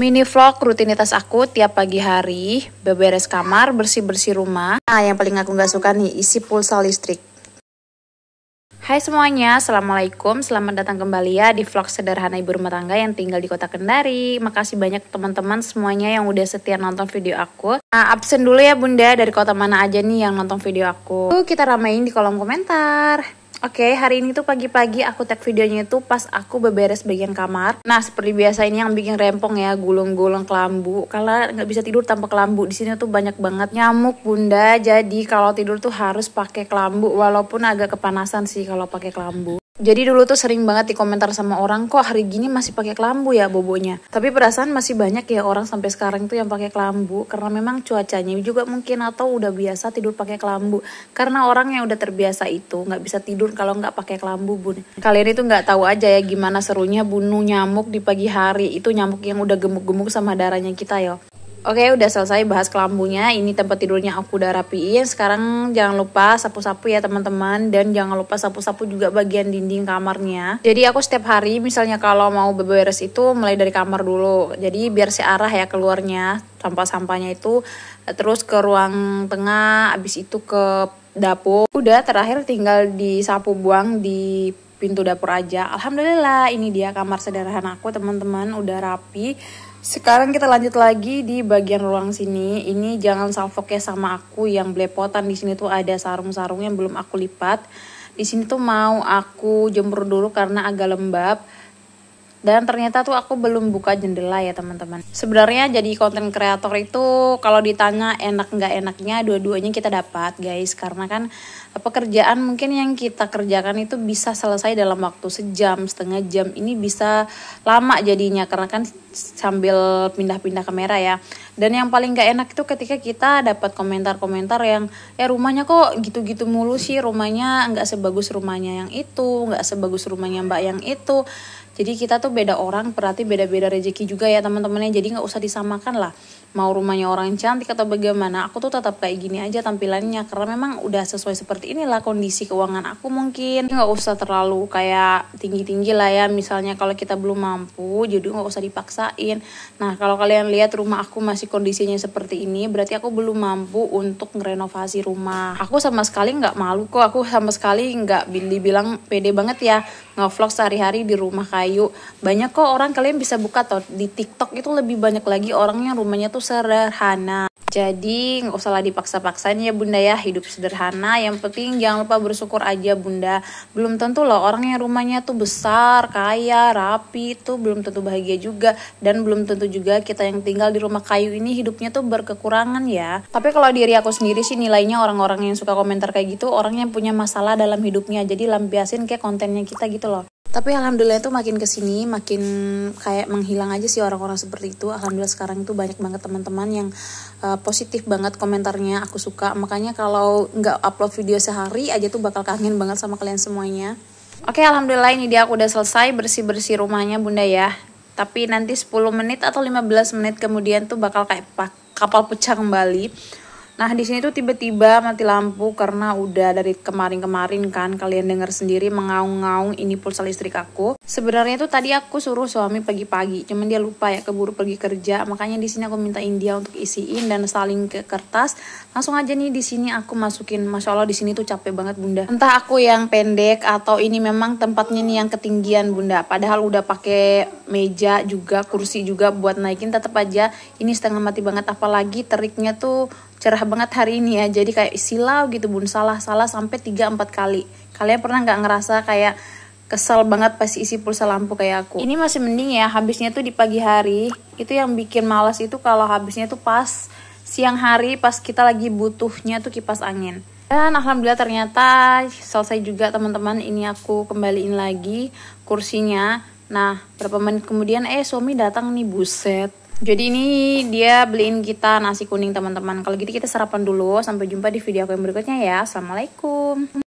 Mini vlog rutinitas aku tiap pagi hari, beberes kamar, bersih-bersih rumah. Nah, yang paling aku nggak suka nih, isi pulsa listrik. Hai semuanya, Assalamualaikum, selamat datang kembali ya di vlog sederhana ibu rumah tangga yang tinggal di kota Kendari Makasih banyak teman-teman semuanya yang udah setia nonton video aku Nah absen dulu ya bunda dari kota mana aja nih yang nonton video aku Kita ramein di kolom komentar Oke, okay, hari ini tuh pagi-pagi aku tag videonya itu pas aku beberes bagian kamar. Nah, seperti biasa ini yang bikin rempong ya, gulung-gulung kelambu. Kalau nggak bisa tidur tanpa kelambu, di sini tuh banyak banget nyamuk, bunda. Jadi kalau tidur tuh harus pakai kelambu, walaupun agak kepanasan sih kalau pakai kelambu. Jadi dulu tuh sering banget di komentar sama orang kok hari gini masih pakai kelambu ya bobonya. Tapi perasaan masih banyak ya orang sampai sekarang tuh yang pakai kelambu karena memang cuacanya juga mungkin atau udah biasa tidur pakai kelambu. Karena orang yang udah terbiasa itu nggak bisa tidur kalau nggak pakai kelambu bun. Kalian itu nggak tahu aja ya gimana serunya bunuh nyamuk di pagi hari itu nyamuk yang udah gemuk-gemuk sama darahnya kita ya. Oke, udah selesai bahas kelambunya. Ini tempat tidurnya aku udah rapiin. Sekarang jangan lupa sapu-sapu ya teman-teman dan jangan lupa sapu-sapu juga bagian dinding kamarnya. Jadi aku setiap hari misalnya kalau mau beberes itu mulai dari kamar dulu. Jadi biar searah ya keluarnya sampah-sampahnya itu terus ke ruang tengah, Abis itu ke dapur. Udah terakhir tinggal disapu buang di pintu dapur aja. Alhamdulillah ini dia kamar sederhana aku teman-teman udah rapi. Sekarang kita lanjut lagi di bagian ruang sini. Ini jangan salfok ya sama aku yang belepotan di sini tuh ada sarung-sarung yang belum aku lipat. Di sini tuh mau aku jemur dulu karena agak lembab dan ternyata tuh aku belum buka jendela ya teman-teman sebenarnya jadi konten kreator itu kalau ditanya enak nggak enaknya dua-duanya kita dapat guys karena kan pekerjaan mungkin yang kita kerjakan itu bisa selesai dalam waktu sejam setengah jam ini bisa lama jadinya karena kan sambil pindah-pindah kamera ya dan yang paling gak enak itu ketika kita dapat komentar-komentar yang ya rumahnya kok gitu-gitu mulu sih rumahnya nggak sebagus rumahnya yang itu nggak sebagus rumahnya mbak yang itu jadi kita tuh beda orang berarti beda-beda rezeki juga ya teman-temannya jadi nggak usah disamakan lah mau rumahnya orang cantik atau bagaimana aku tuh tetap kayak gini aja tampilannya karena memang udah sesuai seperti inilah kondisi keuangan aku mungkin nggak usah terlalu kayak tinggi tinggi lah ya misalnya kalau kita belum mampu jadi nggak usah dipaksain nah kalau kalian lihat rumah aku masih kondisinya seperti ini berarti aku belum mampu untuk ngerenovasi rumah aku sama sekali nggak malu kok aku sama sekali nggak dibilang pede banget ya ngevlog sehari-hari di rumah kayu banyak kok orang kalian bisa buka tuh di TikTok itu lebih banyak lagi orang yang rumahnya tuh tuh sederhana. Jadi nggak usahlah dipaksa-paksain ya bunda ya hidup sederhana. Yang penting jangan lupa bersyukur aja bunda. Belum tentu loh orang yang rumahnya tuh besar, kaya, rapi tuh belum tentu bahagia juga. Dan belum tentu juga kita yang tinggal di rumah kayu ini hidupnya tuh berkekurangan ya. Tapi kalau diri aku sendiri sih nilainya orang-orang yang suka komentar kayak gitu orang yang punya masalah dalam hidupnya. Jadi lampiasin kayak kontennya kita gitu loh tapi alhamdulillah itu makin kesini makin kayak menghilang aja sih orang-orang seperti itu alhamdulillah sekarang itu banyak banget teman-teman yang uh, positif banget komentarnya aku suka makanya kalau nggak upload video sehari aja tuh bakal kangen banget sama kalian semuanya oke okay, alhamdulillah ini dia aku udah selesai bersih bersih rumahnya bunda ya tapi nanti 10 menit atau 15 menit kemudian tuh bakal kayak kapal pecah kembali Nah, di sini tuh tiba-tiba mati lampu karena udah dari kemarin-kemarin kan kalian dengar sendiri mengaung-ngaung ini pulsa listrik aku. Sebenarnya tuh tadi aku suruh suami pagi-pagi, cuman dia lupa ya keburu pergi kerja. Makanya di sini aku minta India untuk isiin dan saling ke kertas. Langsung aja nih di sini aku masukin. Masya Allah di sini tuh capek banget bunda. Entah aku yang pendek atau ini memang tempatnya nih yang ketinggian bunda. Padahal udah pakai meja juga, kursi juga buat naikin tetap aja ini setengah mati banget. Apalagi teriknya tuh cerah banget hari ini ya. Jadi kayak silau gitu bun, salah-salah sampai 3-4 kali. Kalian pernah nggak ngerasa kayak kesal banget pas isi pulsa lampu kayak aku. Ini masih mending ya, habisnya tuh di pagi hari. Itu yang bikin malas itu kalau habisnya tuh pas siang hari pas kita lagi butuhnya tuh kipas angin. Dan alhamdulillah ternyata selesai juga teman-teman. Ini aku kembaliin lagi kursinya. Nah, berapa menit kemudian eh suami datang nih buset. Jadi ini dia beliin kita nasi kuning teman-teman. Kalau gitu kita sarapan dulu. Sampai jumpa di video aku yang berikutnya ya. Assalamualaikum.